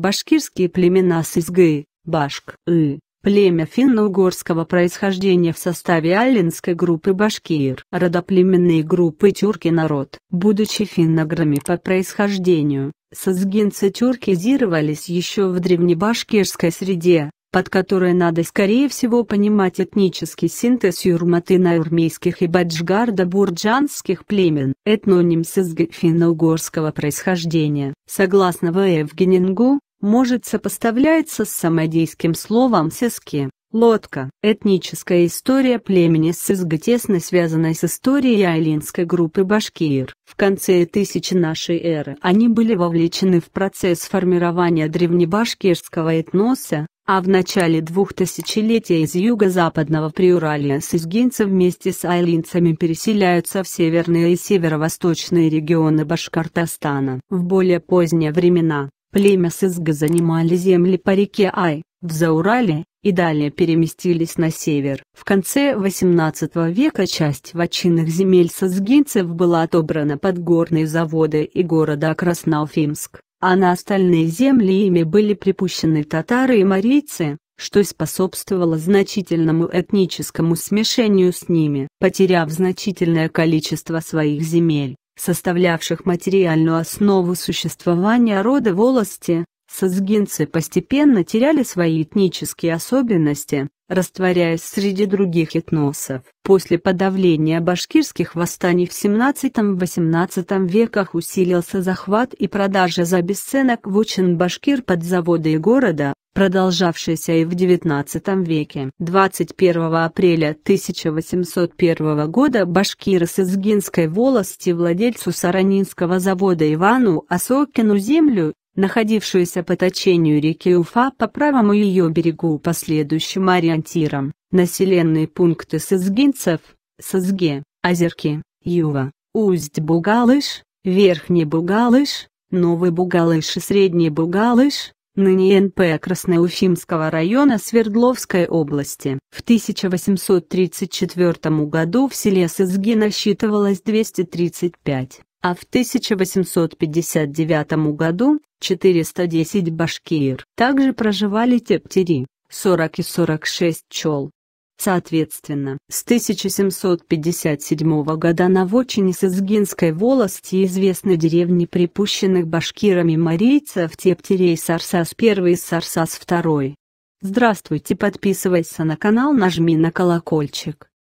Башкирские племена с башк, и, племя финно-угорского происхождения в составе аллинской группы башкир, родоплеменные группы тюрки народ, будучи финнограми по происхождению, сазгинцы тюркизировались еще в древнебашкирской среде, под которой надо скорее всего понимать этнический синтез юрматыно-урмейских и баджгарда-бурджанских племен. Этноним сызгы финно-угорского происхождения. Согласно В.Евгенингу, может сопоставляется с самодейским словом «сиски». Лодка – этническая история племени Сызга, тесно связанная с историей айлинской группы башкир. В конце тысячи нашей эры они были вовлечены в процесс формирования древнебашкирского этноса, а в начале двух тысячелетия из юго-западного Приуралия сызгинцы вместе с айлинцами переселяются в северные и северо-восточные регионы Башкортостана. В более поздние времена, Племя Сызга занимали земли по реке Ай, в Заурале, и далее переместились на север. В конце XVIII века часть вочинных земель сазгинцев была отобрана под горные заводы и города Красноуфимск, а на остальные земли ими были припущены татары и марийцы, что способствовало значительному этническому смешению с ними. Потеряв значительное количество своих земель, составлявших материальную основу существования рода волости, сазгинцы постепенно теряли свои этнические особенности, растворяясь среди других этносов. После подавления башкирских восстаний в 17-18 веках усилился захват и продажа за бесценок в Учин башкир под заводы и города, продолжавшейся и в XIX веке. 21 апреля 1801 года башкиры с Изгинской волости владельцу Саранинского завода Ивану Осокину землю, находившуюся по течению реки Уфа по правому ее берегу по следующим ориентирам, населенные пункты Сызгинцев, Сызге, Озерки, Юва, Усть-Бугалыш, Верхний Бугалыш, Новый Бугалыш и Средний Бугалыш, ныне НП Красноуфимского района Свердловской области. В 1834 году в селе Сызги насчитывалось 235, а в 1859 году 410 башкир. Также проживали тептери, 40 и 46 чел, Соответственно, с 1757 года на Вочине Сызгинской волости известны деревни припущенных башкирами марийцев Тептерей Сарсас 1 и Сарсас 2. Здравствуйте, подписывайся на канал, нажми на колокольчик.